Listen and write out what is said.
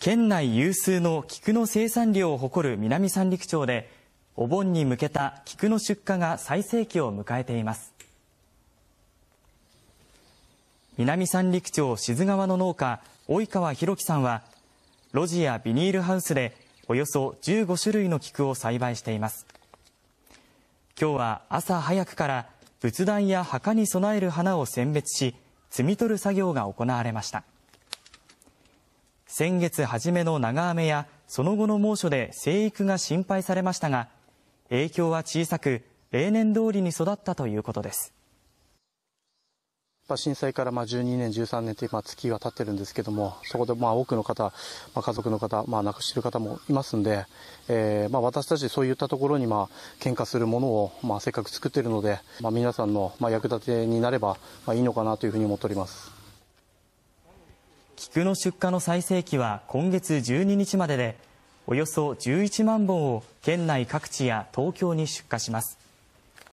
県内有数の菊の生産量を誇る南三陸町でお盆に向けた菊の出荷が最盛期を迎えています南三陸町志津川の農家及川博樹さんは路地やビニールハウスでおよそ15種類の菊を栽培しています今日は朝早くから仏壇や墓に備える花を選別し摘み取る作業が行われました先月初めの長雨やその後の猛暑で生育が心配されましたが、影響は小さく、例年通りに育ったということです。震災からまあ12年、13年と今月が経ってるんですけども、そこでまあ多くの方、まあ、家族の方、まあ、亡くしてる方もいますんで、えまあ私たちそういったところにまあ喧嘩するものをまあせっかく作ってるので、まあ、皆さんのまあ役立てになればまあいいのかなというふうに思っております。菊の出荷の最盛期は今月12日まででおよそ11万本を県内各地や東京に出荷します。